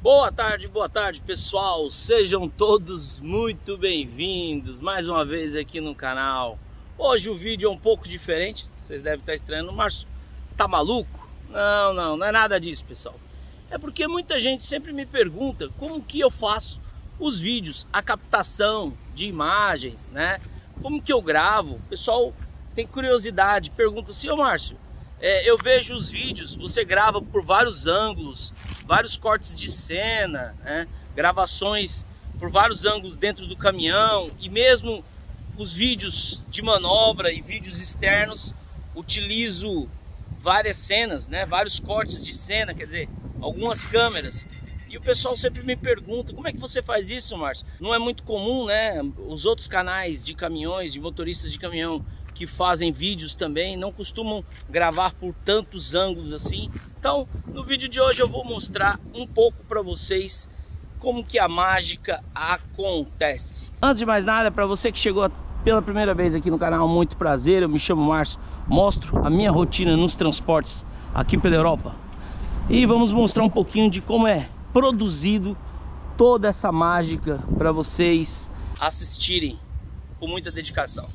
Boa tarde, boa tarde pessoal, sejam todos muito bem-vindos mais uma vez aqui no canal. Hoje o vídeo é um pouco diferente, vocês devem estar estranhando, mas tá maluco? Não, não, não é nada disso pessoal. É porque muita gente sempre me pergunta como que eu faço os vídeos, a captação de imagens, né? Como que eu gravo? O pessoal tem curiosidade, pergunta assim, ô Márcio, é, eu vejo os vídeos, você grava por vários ângulos, vários cortes de cena, né? gravações por vários ângulos dentro do caminhão e mesmo os vídeos de manobra e vídeos externos utilizo várias cenas, né? vários cortes de cena, quer dizer, algumas câmeras. E o pessoal sempre me pergunta, como é que você faz isso, Márcio? Não é muito comum, né? Os outros canais de caminhões, de motoristas de caminhão, que fazem vídeos também, não costumam gravar por tantos ângulos assim. Então, no vídeo de hoje eu vou mostrar um pouco para vocês como que a mágica acontece. Antes de mais nada, para você que chegou pela primeira vez aqui no canal, muito prazer, eu me chamo Márcio, mostro a minha rotina nos transportes aqui pela Europa. E vamos mostrar um pouquinho de como é produzido toda essa mágica para vocês assistirem com muita dedicação.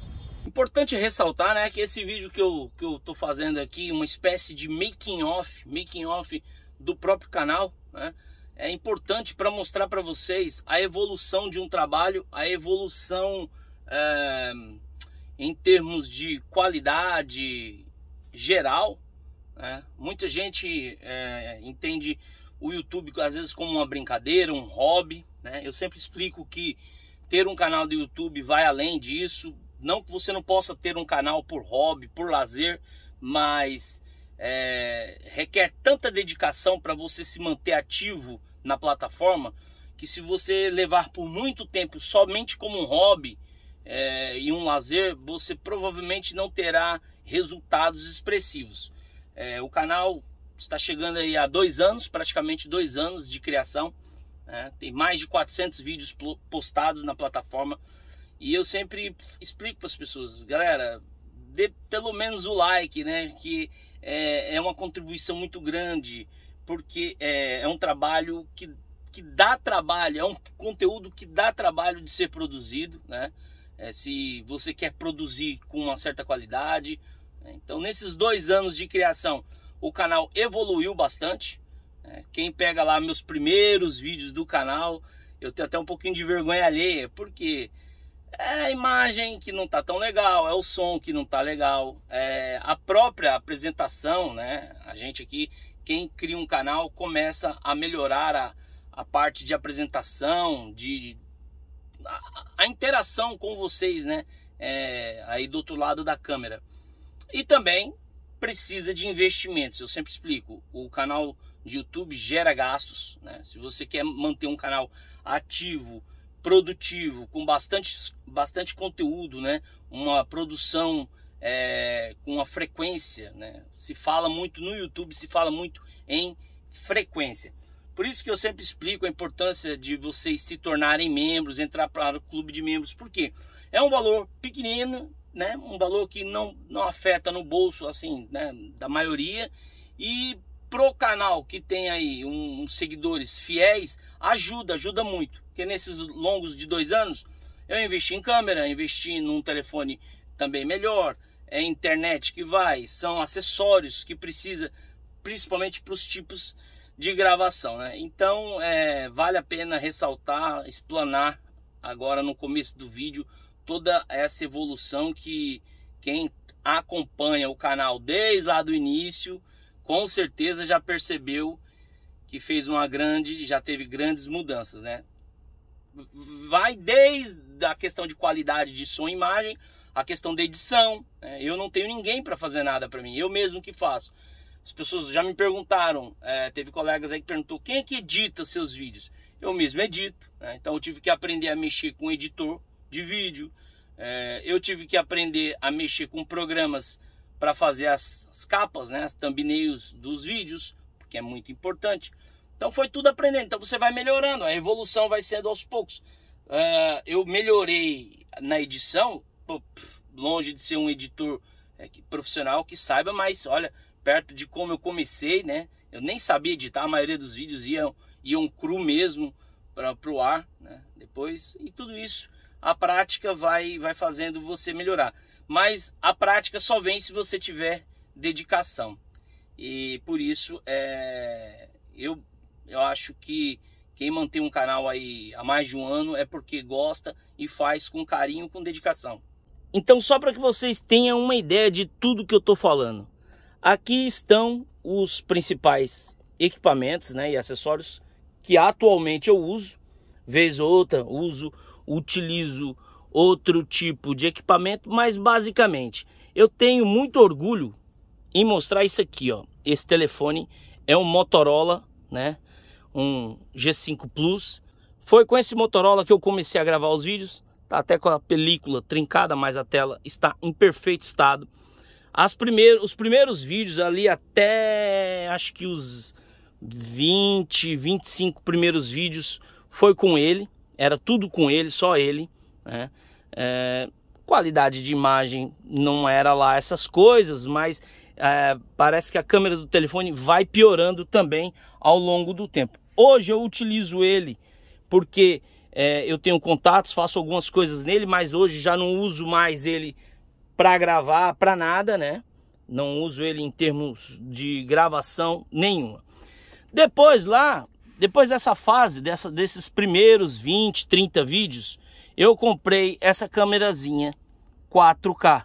Importante ressaltar, né, que esse vídeo que eu, que eu tô fazendo aqui, uma espécie de making off, making off do próprio canal, né, é importante para mostrar para vocês a evolução de um trabalho, a evolução é, em termos de qualidade geral. Né? Muita gente é, entende o YouTube às vezes como uma brincadeira, um hobby. Né? Eu sempre explico que ter um canal do YouTube vai além disso, não que você não possa ter um canal por hobby, por lazer, mas é, requer tanta dedicação para você se manter ativo na plataforma que se você levar por muito tempo somente como um hobby é, e um lazer, você provavelmente não terá resultados expressivos. É, o canal está chegando aí a dois anos, praticamente dois anos de criação. Né? Tem mais de 400 vídeos postados na plataforma e eu sempre explico para as pessoas, galera, dê pelo menos o like, né? Que é, é uma contribuição muito grande, porque é, é um trabalho que, que dá trabalho, é um conteúdo que dá trabalho de ser produzido, né? É, se você quer produzir com uma certa qualidade. Né? Então, nesses dois anos de criação, o canal evoluiu bastante. Né? Quem pega lá meus primeiros vídeos do canal, eu tenho até um pouquinho de vergonha alheia, porque é a imagem que não tá tão legal, é o som que não tá legal, é a própria apresentação, né? A gente aqui, quem cria um canal, começa a melhorar a, a parte de apresentação, de a, a interação com vocês, né? É, aí do outro lado da câmera. E também precisa de investimentos. Eu sempre explico, o canal de YouTube gera gastos, né? Se você quer manter um canal ativo, produtivo, com bastante, bastante conteúdo, né? uma produção é, com uma frequência. Né? Se fala muito no YouTube, se fala muito em frequência. Por isso que eu sempre explico a importância de vocês se tornarem membros, entrar para o clube de membros, porque é um valor pequenino, né? um valor que não, não afeta no bolso assim né? da maioria e pro canal que tem aí uns um, seguidores fiéis ajuda, ajuda muito. Porque nesses longos de dois anos, eu investi em câmera, investi num telefone também melhor, é internet que vai, são acessórios que precisa, principalmente para os tipos de gravação, né? Então, é, vale a pena ressaltar, explanar agora no começo do vídeo toda essa evolução que quem acompanha o canal desde lá do início, com certeza já percebeu que fez uma grande, já teve grandes mudanças, né? vai desde a questão de qualidade de som e imagem, a questão da edição. Né? Eu não tenho ninguém para fazer nada para mim, eu mesmo que faço. As pessoas já me perguntaram, é, teve colegas aí que perguntou quem é que edita seus vídeos. Eu mesmo edito, né? então eu tive que aprender a mexer com editor de vídeo. É, eu tive que aprender a mexer com programas para fazer as, as, capas, né? as thumbnails dos vídeos, porque é muito importante. Então foi tudo aprendendo. Então você vai melhorando, a evolução vai sendo aos poucos. Uh, eu melhorei na edição, longe de ser um editor é, profissional que saiba, mas olha, perto de como eu comecei, né? Eu nem sabia editar, a maioria dos vídeos iam, iam cru mesmo para o ar, né? Depois, e tudo isso, a prática vai, vai fazendo você melhorar. Mas a prática só vem se você tiver dedicação. E por isso, é, eu eu acho que quem mantém um canal aí há mais de um ano é porque gosta e faz com carinho, com dedicação. Então, só para que vocês tenham uma ideia de tudo que eu estou falando, aqui estão os principais equipamentos né, e acessórios que atualmente eu uso. Vez ou outra, uso, utilizo outro tipo de equipamento, mas basicamente eu tenho muito orgulho em mostrar isso aqui. Ó. Esse telefone é um Motorola né, um G5 Plus. Foi com esse Motorola que eu comecei a gravar os vídeos, tá até com a película trincada, mas a tela está em perfeito estado. As primeiros os primeiros vídeos ali até acho que os 20, 25 primeiros vídeos foi com ele, era tudo com ele, só ele, né? É, qualidade de imagem não era lá essas coisas, mas é, parece que a câmera do telefone vai piorando também ao longo do tempo. Hoje eu utilizo ele porque é, eu tenho contatos, faço algumas coisas nele, mas hoje já não uso mais ele para gravar, para nada, né? Não uso ele em termos de gravação nenhuma. Depois lá, depois dessa fase, dessa, desses primeiros 20, 30 vídeos, eu comprei essa câmerazinha 4K,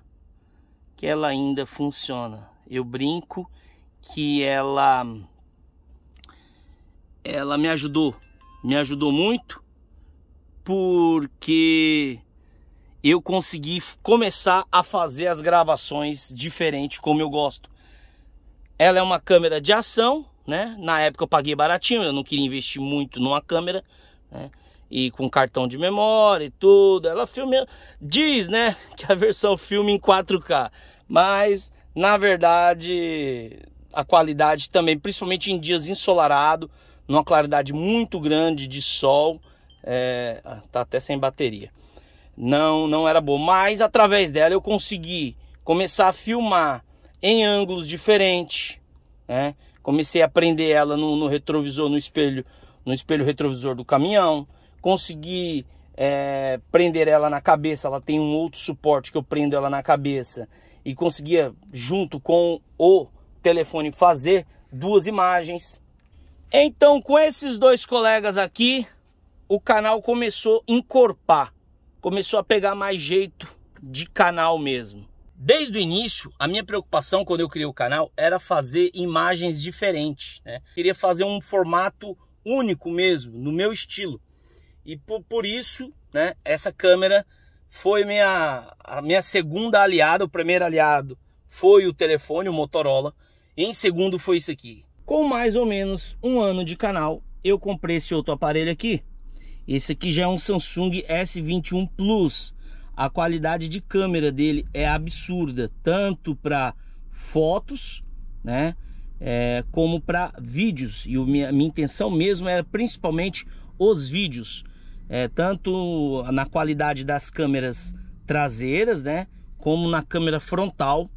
que ela ainda funciona. Eu brinco que ela ela me ajudou, me ajudou muito, porque eu consegui começar a fazer as gravações diferente como eu gosto. Ela é uma câmera de ação, né? Na época eu paguei baratinho, eu não queria investir muito numa câmera, né? E com cartão de memória e tudo. Ela filma diz, né, que a versão filme em 4K, mas na verdade a qualidade também, principalmente em dias ensolarado, numa claridade muito grande de sol, é, ah, tá até sem bateria. Não, não era boa, mas através dela eu consegui começar a filmar em ângulos diferentes, né? Comecei a prender ela no, no retrovisor, no espelho, no espelho retrovisor do caminhão. Consegui é, prender ela na cabeça. Ela tem um outro suporte que eu prendo ela na cabeça e conseguia junto com o telefone fazer duas imagens. Então, com esses dois colegas aqui, o canal começou a encorpar, começou a pegar mais jeito de canal mesmo. Desde o início, a minha preocupação quando eu criei o canal era fazer imagens diferentes, né? Queria fazer um formato único mesmo, no meu estilo. E por, por isso, né, essa câmera foi minha, a minha segunda aliada, o primeiro aliado foi o telefone, o Motorola. Em segundo foi isso aqui, com mais ou menos um ano de canal, eu comprei esse outro aparelho aqui. Esse aqui já é um Samsung S21 Plus. A qualidade de câmera dele é absurda, tanto para fotos, né, é, como para vídeos. E a minha, minha intenção mesmo era principalmente os vídeos, é, tanto na qualidade das câmeras traseiras, né, como na câmera frontal.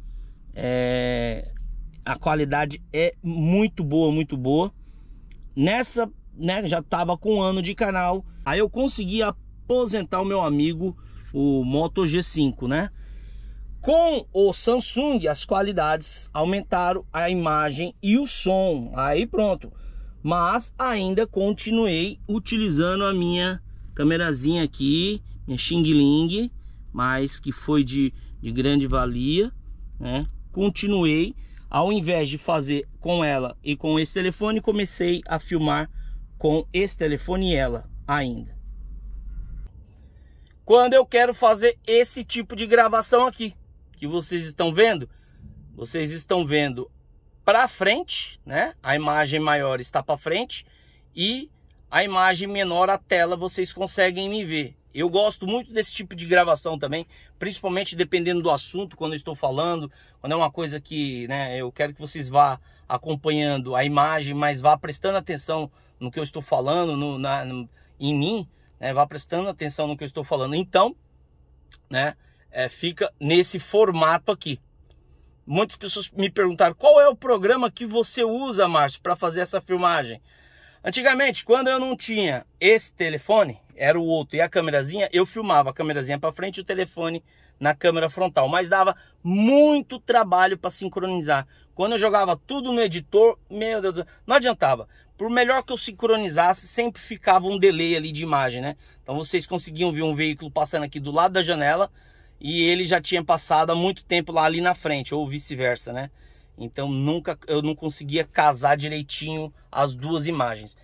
É, a qualidade é muito boa, muito boa. Nessa, né, já tava com um ano de canal, aí eu consegui aposentar o meu amigo, o Moto G5, né? Com o Samsung, as qualidades aumentaram, a imagem e o som, aí pronto. Mas ainda continuei utilizando a minha camerazinha aqui, minha Xing Ling, mas que foi de, de grande valia, né? Continuei ao invés de fazer com ela e com esse telefone, comecei a filmar com esse telefone e ela ainda. Quando eu quero fazer esse tipo de gravação aqui, que vocês estão vendo, vocês estão vendo para frente, né? A imagem maior está para frente e a imagem menor a tela vocês conseguem me ver. Eu gosto muito desse tipo de gravação também, principalmente dependendo do assunto, quando eu estou falando, quando é uma coisa que né, eu quero que vocês vá acompanhando a imagem, mas vá prestando atenção no que eu estou falando, no, na, no, em mim, né, vá prestando atenção no que eu estou falando. Então, né, é, fica nesse formato aqui. Muitas pessoas me perguntaram qual é o programa que você usa, Márcio, para fazer essa filmagem. Antigamente, quando eu não tinha esse telefone, era o outro e a câmerazinha, eu filmava a câmerazinha para frente e o telefone na câmera frontal, mas dava muito trabalho para sincronizar. Quando eu jogava tudo no editor, meu Deus, não adiantava. Por melhor que eu sincronizasse, sempre ficava um delay ali de imagem, né? Então vocês conseguiam ver um veículo passando aqui do lado da janela e ele já tinha passado há muito tempo lá ali na frente, ou vice-versa, né? Então nunca eu não conseguia casar direitinho as duas imagens.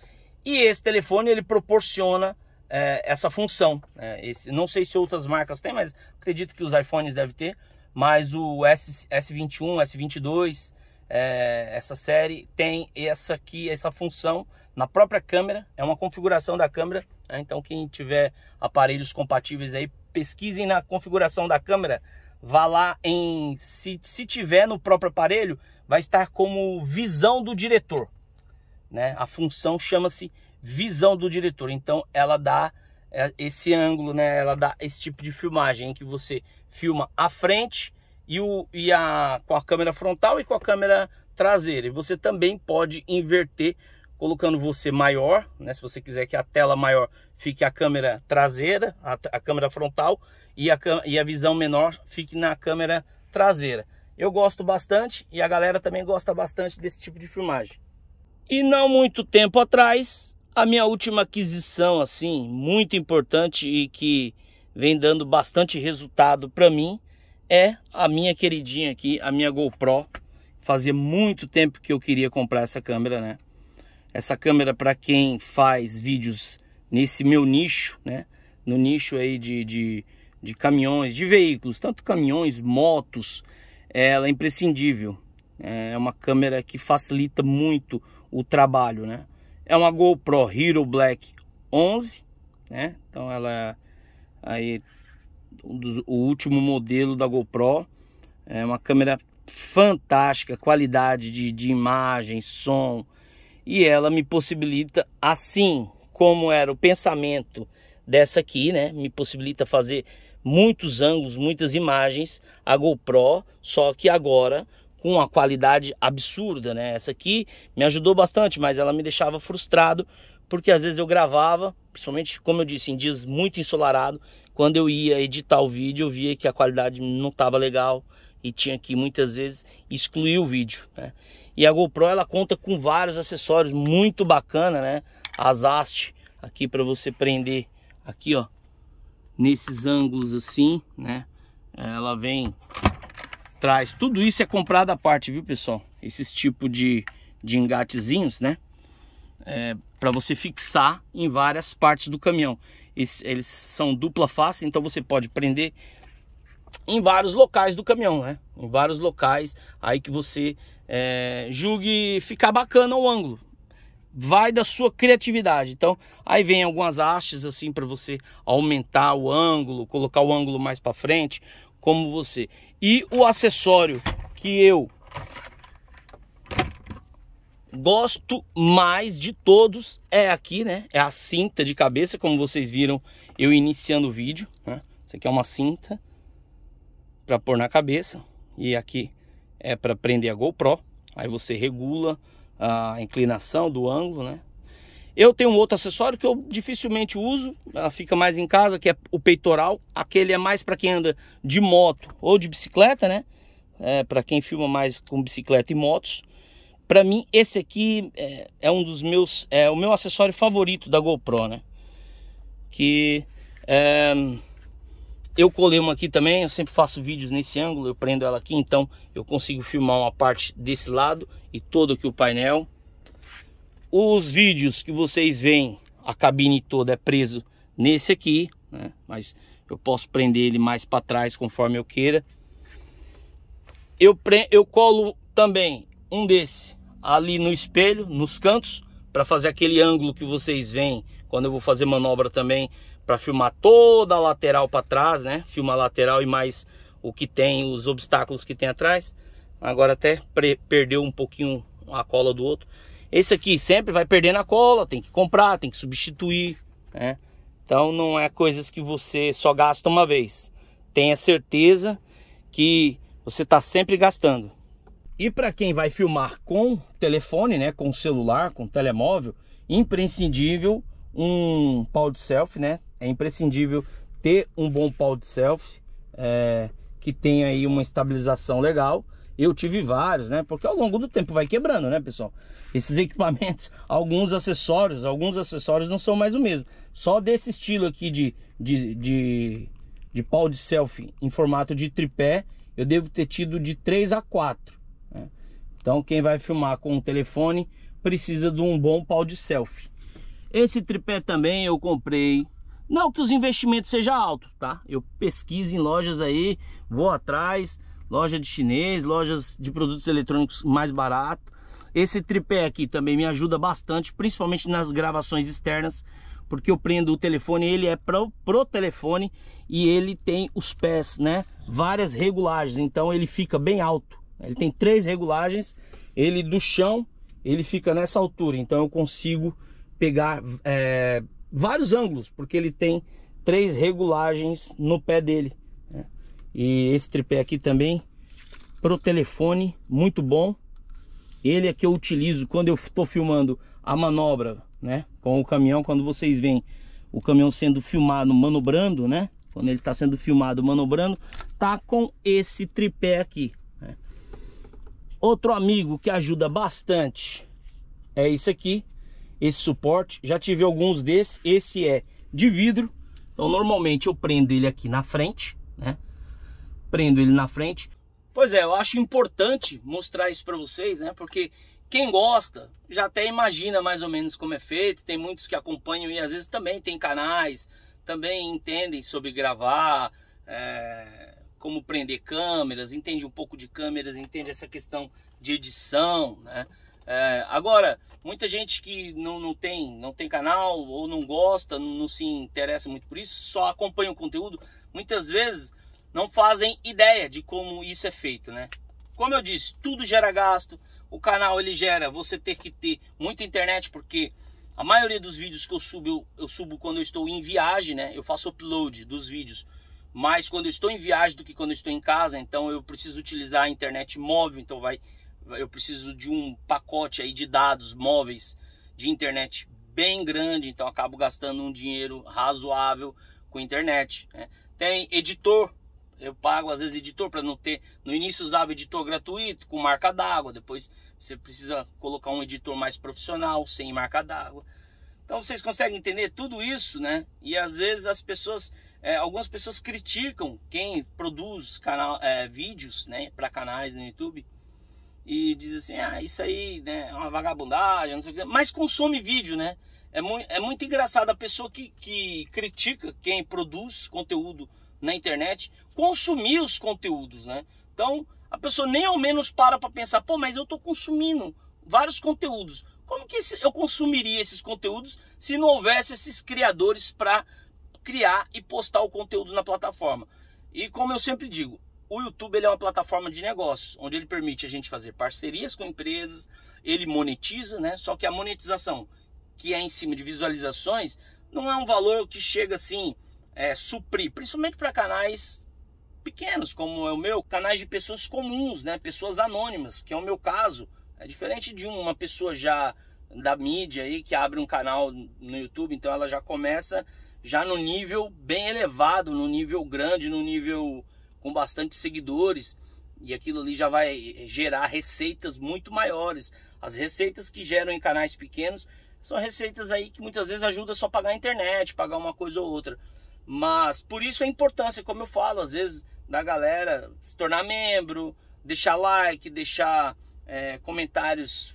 E esse telefone ele proporciona é, essa função. Né? Esse, não sei se outras marcas têm, mas acredito que os iPhones devem ter. Mas o S, S21, S22, é, essa série tem essa aqui, essa função na própria câmera. É uma configuração da câmera. Né? Então quem tiver aparelhos compatíveis aí, pesquisem na configuração da câmera. Vá lá em, se, se tiver no próprio aparelho, vai estar como visão do diretor. Né? A função chama-se visão do diretor. Então ela dá é, esse ângulo, né? Ela dá esse tipo de filmagem em que você filma a frente e, o, e a, com a câmera frontal e com a câmera traseira. E você também pode inverter colocando você maior, né? Se você quiser que a tela maior fique a câmera traseira, a, a câmera frontal e a, e a visão menor fique na câmera traseira. Eu gosto bastante e a galera também gosta bastante desse tipo de filmagem. E não muito tempo atrás, a minha última aquisição, assim, muito importante e que vem dando bastante resultado para mim, é a minha queridinha aqui, a minha GoPro. Fazia muito tempo que eu queria comprar essa câmera, né? Essa câmera para quem faz vídeos nesse meu nicho, né? No nicho aí de, de, de caminhões, de veículos, tanto caminhões, motos, ela é imprescindível. É uma câmera que facilita muito o trabalho, né? É uma GoPro Hero Black 11, né? Então ela é aí um dos, o último modelo da GoPro. É uma câmera fantástica, qualidade de, de imagem, som. E ela me possibilita, assim como era o pensamento dessa aqui, né? Me possibilita fazer muitos ângulos, muitas imagens, a GoPro, só que agora com uma qualidade absurda, né? Essa aqui me ajudou bastante, mas ela me deixava frustrado porque às vezes eu gravava, principalmente como eu disse, em dias muito ensolarado, quando eu ia editar o vídeo, eu via que a qualidade não estava legal e tinha que muitas vezes excluir o vídeo, né? E a GoPro ela conta com vários acessórios muito bacana, né? As hastes aqui para você prender aqui, ó, nesses ângulos assim, né? Ela vem traz. Tudo isso é comprado à parte, viu, pessoal? Esses tipo de, de engatezinhos, né? É, para você fixar em várias partes do caminhão. Eles, eles são dupla face, então você pode prender em vários locais do caminhão, né? Em vários locais aí que você é, julgue ficar bacana o ângulo. Vai da sua criatividade. Então, aí vem algumas hastes assim para você aumentar o ângulo, colocar o ângulo mais para frente, como você. E o acessório que eu gosto mais de todos é aqui, né? É a cinta de cabeça, como vocês viram eu iniciando o vídeo. Né? Isso aqui é uma cinta para pôr na cabeça e aqui é para prender a GoPro. Aí você regula a inclinação do ângulo, né? Eu tenho um outro acessório que eu dificilmente uso, ela ah, fica mais em casa, que é o peitoral. Aquele é mais para quem anda de moto ou de bicicleta, né? É, para quem filma mais com bicicleta e motos. Para mim, esse aqui é, é, um dos meus, é o meu acessório favorito da GoPro, né? Que é, eu colei uma aqui também, eu sempre faço vídeos nesse ângulo, eu prendo ela aqui, então eu consigo filmar uma parte desse lado e todo aqui o painel. Os vídeos que vocês veem, a cabine toda é preso nesse aqui, né? mas eu posso prender ele mais para trás conforme eu queira. Eu, pre... eu colo também um desse ali no espelho, nos cantos, para fazer aquele ângulo que vocês veem quando eu vou fazer manobra também, para filmar toda a lateral para trás, né? Filma a lateral e mais o que tem, os obstáculos que tem atrás. Agora até perdeu um pouquinho a cola do outro. Esse aqui sempre vai perder na cola, tem que comprar, tem que substituir, né? Então não é coisas que você só gasta uma vez. Tenha certeza que você está sempre gastando. E para quem vai filmar com telefone, né, com celular, com telemóvel, imprescindível um pau de selfie, né? É imprescindível ter um bom pau de selfie é, que tenha aí uma estabilização legal eu tive vários, né? Porque ao longo do tempo vai quebrando, né, pessoal? Esses equipamentos, alguns acessórios, alguns acessórios não são mais o mesmo. Só desse estilo aqui de, de, de, de pau de selfie em formato de tripé, eu devo ter tido de 3 a 4. Né? Então quem vai filmar com o telefone precisa de um bom pau de selfie. Esse tripé também eu comprei não que os investimentos seja alto, tá? Eu pesquiso em lojas aí, vou atrás, loja de chinês, lojas de produtos eletrônicos mais barato. Esse tripé aqui também me ajuda bastante, principalmente nas gravações externas, porque eu prendo o telefone, ele é pro, pro telefone e ele tem os pés, né? Várias regulagens, então ele fica bem alto. Ele tem três regulagens, ele do chão, ele fica nessa altura, então eu consigo pegar é, vários ângulos, porque ele tem três regulagens no pé dele. E esse tripé aqui também, pro telefone, muito bom. Ele é que eu utilizo quando eu estou filmando a manobra, né? Com o caminhão, quando vocês veem o caminhão sendo filmado, manobrando, né? Quando ele está sendo filmado, manobrando, tá com esse tripé aqui. Né? Outro amigo que ajuda bastante é isso aqui, esse suporte. Já tive alguns desses, esse é de vidro. Então normalmente eu prendo ele aqui na frente, né? prendo ele na frente. Pois é, eu acho importante mostrar isso para vocês, né? Porque quem gosta já até imagina mais ou menos como é feito. Tem muitos que acompanham e às vezes também tem canais, também entendem sobre gravar, é, como prender câmeras, entende um pouco de câmeras, entende essa questão de edição, né? É, agora, muita gente que não, não, tem, não tem canal ou não gosta, não, não se interessa muito por isso, só acompanha o conteúdo, muitas vezes não fazem ideia de como isso é feito, né? Como eu disse, tudo gera gasto. O canal ele gera você ter que ter muita internet porque a maioria dos vídeos que eu subo eu, eu subo quando eu estou em viagem, né? Eu faço upload dos vídeos mais quando eu estou em viagem do que quando eu estou em casa, então eu preciso utilizar a internet móvel, então vai eu preciso de um pacote aí de dados móveis de internet bem grande, então acabo gastando um dinheiro razoável com internet. Né? Tem editor eu pago às vezes editor para não ter. No início usava editor gratuito com marca d'água, depois você precisa colocar um editor mais profissional sem marca d'água. Então vocês conseguem entender tudo isso, né? E às vezes as pessoas, é, algumas pessoas criticam quem produz canal, é, vídeos, né, para canais no YouTube e diz assim, ah, isso aí, né, é uma vagabundagem, não sei o que, mas consome vídeo, né? É, muito é muito engraçado a pessoa que, que critica quem produz conteúdo na internet, consumir os conteúdos, né? Então, a pessoa nem ao menos para para pensar, pô, mas eu estou consumindo vários conteúdos. Como que eu consumiria esses conteúdos se não houvesse esses criadores para criar e postar o conteúdo na plataforma? E como eu sempre digo, o YouTube ele é uma plataforma de negócios, onde ele permite a gente fazer parcerias com empresas, ele monetiza, né? Só que a monetização, que é em cima de visualizações, não é um valor que chega assim é, suprir, principalmente para canais pequenos, como é o meu, canais de pessoas comuns, né? pessoas anônimas, que é o meu caso. É diferente de uma pessoa já da mídia aí que abre um canal no YouTube, então ela já começa já no nível bem elevado, no nível grande, no nível com bastante seguidores, e aquilo ali já vai gerar receitas muito maiores. As receitas que geram em canais pequenos são receitas aí que muitas vezes ajudam só a pagar a internet, pagar uma coisa ou outra. Mas por isso a importância, como eu falo, às vezes da galera se tornar membro, deixar like, deixar é, comentários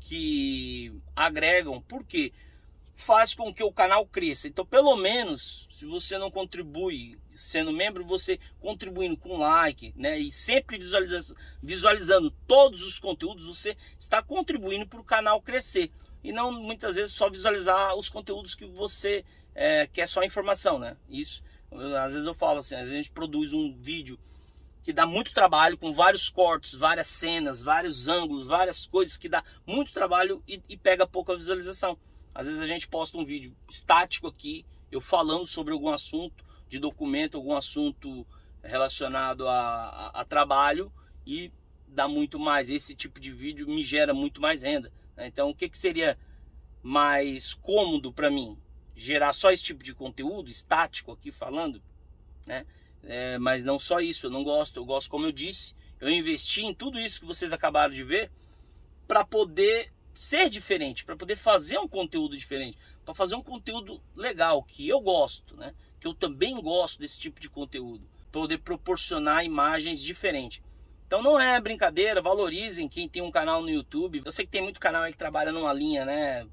que agregam, porque faz com que o canal cresça. Então, pelo menos, se você não contribui sendo membro, você contribuindo com like, né? E sempre visualizando todos os conteúdos, você está contribuindo para o canal crescer. E não muitas vezes só visualizar os conteúdos que você é, que é só informação, né? Isso, eu, às vezes eu falo assim, às vezes a gente produz um vídeo que dá muito trabalho, com vários cortes, várias cenas, vários ângulos, várias coisas que dá muito trabalho e, e pega pouca visualização. Às vezes a gente posta um vídeo estático aqui, eu falando sobre algum assunto de documento, algum assunto relacionado a, a, a trabalho e dá muito mais. Esse tipo de vídeo me gera muito mais renda. Né? Então, o que, que seria mais cômodo para mim? gerar só esse tipo de conteúdo estático aqui falando, né? É, mas não só isso, eu não gosto, eu gosto como eu disse, eu investi em tudo isso que vocês acabaram de ver para poder ser diferente, para poder fazer um conteúdo diferente, para fazer um conteúdo legal que eu gosto, né? Que eu também gosto desse tipo de conteúdo, poder proporcionar imagens diferentes. Então não é brincadeira, valorizem quem tem um canal no YouTube. Eu sei que tem muito canal que trabalha numa linha, né,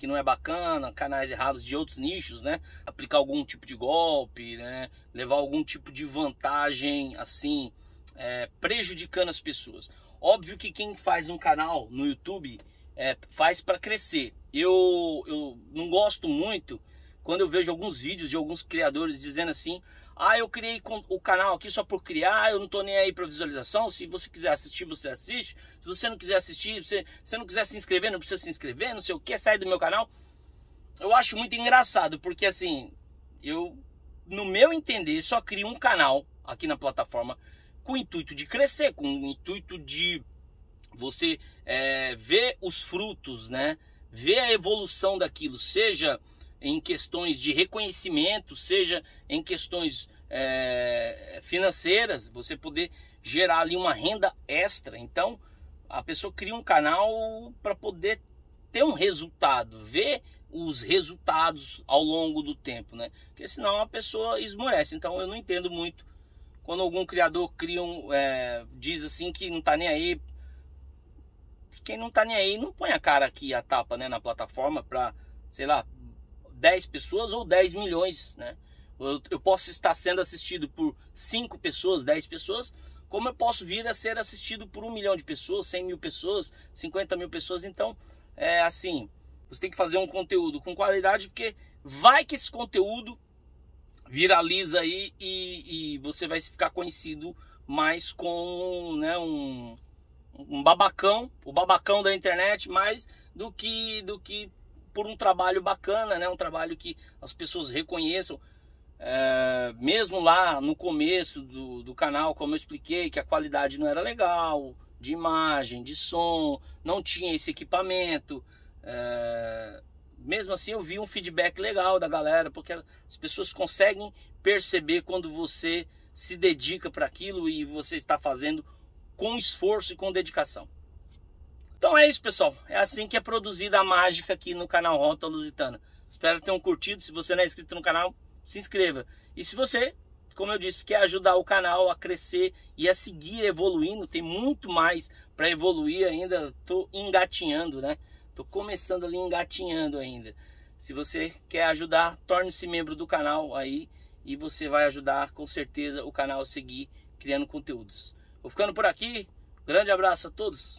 que não é bacana, canais errados de outros nichos, né? Aplicar algum tipo de golpe, né? Levar algum tipo de vantagem, assim, é, prejudicando as pessoas. Óbvio que quem faz um canal no YouTube é, faz para crescer. Eu, eu não gosto muito quando eu vejo alguns vídeos de alguns criadores dizendo assim: ah, eu criei o canal aqui só por criar, eu não tô nem aí para visualização. Se você quiser assistir, você assiste. Se você não quiser assistir, você, não quiser se inscrever, não precisa se inscrever, não sei o que, sai do meu canal. Eu acho muito engraçado, porque assim, eu, no meu entender, só crio um canal aqui na plataforma com o intuito de crescer, com o intuito de você é, ver os frutos, né? Ver a evolução daquilo, seja em questões de reconhecimento, seja em questões é, financeiras, você poder gerar ali uma renda extra. Então, a pessoa cria um canal para poder ter um resultado, ver os resultados ao longo do tempo, né? Porque senão a pessoa esmorece. Então, eu não entendo muito quando algum criador cria um, é, diz assim que não tá nem aí. Quem não tá nem aí não põe a cara aqui a tapa né, na plataforma para, sei lá, 10 pessoas ou 10 milhões, né? Eu, eu posso estar sendo assistido por 5 pessoas, 10 pessoas, como eu posso vir a ser assistido por um milhão de pessoas, 100 mil pessoas, 50 mil pessoas. Então, é assim, você tem que fazer um conteúdo com qualidade, porque vai que esse conteúdo viraliza aí e, e você vai ficar conhecido mais com né, um, um babacão, o babacão da internet, mais do que do que por um trabalho bacana, né? Um trabalho que as pessoas reconheçam. É, mesmo lá no começo do, do canal, como eu expliquei, que a qualidade não era legal, de imagem, de som, não tinha esse equipamento. É, mesmo assim, eu vi um feedback legal da galera, porque as pessoas conseguem perceber quando você se dedica para aquilo e você está fazendo com esforço e com dedicação. Então é isso, pessoal. É assim que é produzida a mágica aqui no canal Rota Lusitana. Espero que tenham curtido. Se você não é inscrito no canal, se inscreva. E se você, como eu disse, quer ajudar o canal a crescer e a seguir evoluindo, tem muito mais para evoluir ainda. Tô engatinhando, né? Tô começando ali engatinhando ainda. Se você quer ajudar, torne-se membro do canal aí e você vai ajudar com certeza o canal a seguir criando conteúdos. Vou ficando por aqui. Grande abraço a todos.